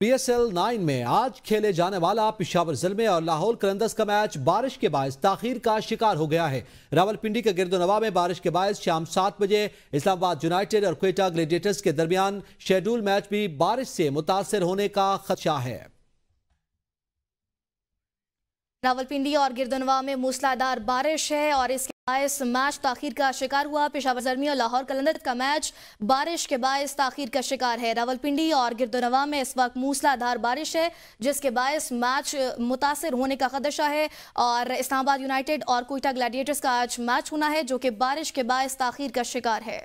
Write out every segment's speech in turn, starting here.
PSL 9 में आज खेले जाने वाला पिशावर जिले और लाहौल करंदस का मैच बारिश के बायस ताखिर का शिकार हो गया है रावलपिंडी के गिरदोनवा में बारिश के बायस शाम सात बजे इस्लामाबाद यूनाइटेड और क्वेटा ग्लेडिएटर्स के दरमियान शेड्यूल मैच भी बारिश से मुतासर होने का खदशा है रावलपिंडी और गिरदोनवा में मूसलाधार बारिश है और इसके बायस मैच ताखिर का शिकार हुआ पेशावर जर्मी और लाहौर कलंदर का मैच बारिश के बायस ताखिर का शिकार है रावलपिंडी और गिरदोनवा में इस वक्त मूसलाधार बारिश है जिसके बायस मैच मुतासर होने का खदशा है और इस्लामाबाद यूनाइटेड और कोयटा ग्लैडिएटर्स का आज मैच होना है जो कि बारिश के बायस ताखिर का शिकार है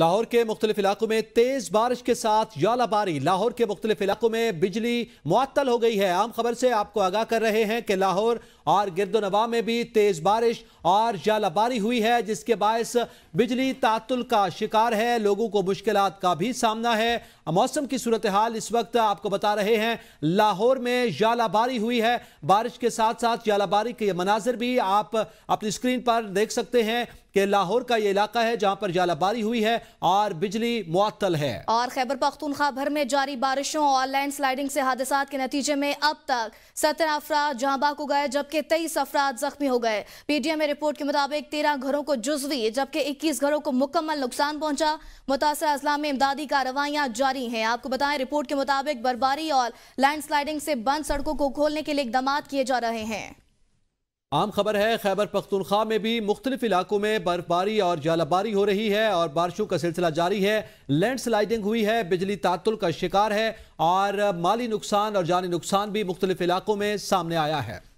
लाहौर के मुख्तलिफ इलाकों में तेज बारिश के साथ यालाबारी लाहौर के मुख्तलिफ इलाकों में बिजली मुअत्तल हो गई है आम खबर से आपको आगाह कर रहे हैं कि लाहौर और गिरदोनवा में भी तेज बारिश और यालाबारी हुई है जिसके बायस बिजली तातुल का शिकार है लोगों को मुश्किल का भी सामना है मौसम की सूरत हाल इस वक्त आपको बता रहे हैं लाहौर में यालाबारी हुई है बारिश के साथ साथ यालाबारी के मनाजिर भी आप अपनी स्क्रीन पर देख सकते हैं कि लाहौर का ये इलाका है जहाँ पर जालाबारी हुई है और बिजली मुआतल है और खैबर पख्तूनखा भर में जारी बारिशों और लैंड स्लाइडिंग से हादसा के नतीजे में अब तक सत्रह अफराद जहांबाग हो गए जबकि तेईस अफराद जख्मी हो गए पीडीएम में रिपोर्ट के मुताबिक तेरह घरों को जुजवी जबकि इक्कीस घरों को मुकम्मल नुकसान पहुंचा मुतासर अजला में इमदादी कार्रवाइयाँ जारी हैं आपको बताएं रिपोर्ट के मुताबिक बर्फबारी और लैंड स्लाइडिंग से बंद सड़कों को खोलने के लिए इकदाम किए जा रहे हैं आम खबर है खैबर पख्तनख्वा में भी मुख्तलिफ इलाकों में बर्फबारी और जालाबारी हो रही है और बारिशों का सिलसिला जारी है लैंड स्लाइडिंग हुई है बिजली तातुल का शिकार है और माली नुकसान और जानी नुकसान भी मुख्तलिफ इलाकों में सामने आया है